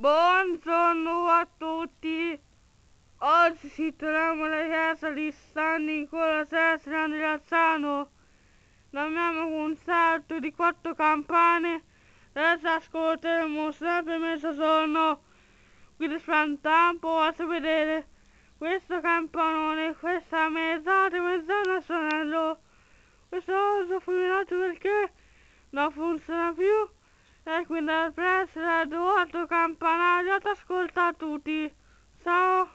Buongiorno a tutti! Oggi ci troviamo alla chiesa di San Nicola Sestra di Lazzano. Abbiamo un salto di quattro campane. Adesso ascolteremo sempre mezzogiorno. Quindi spantampo a vedere questo campanone, questa mezzata, mezzana sonello. Questo oso fulminato perché non funziona più. E qui dal preside Edoardo Campanario ti ascolta tutti. Ciao!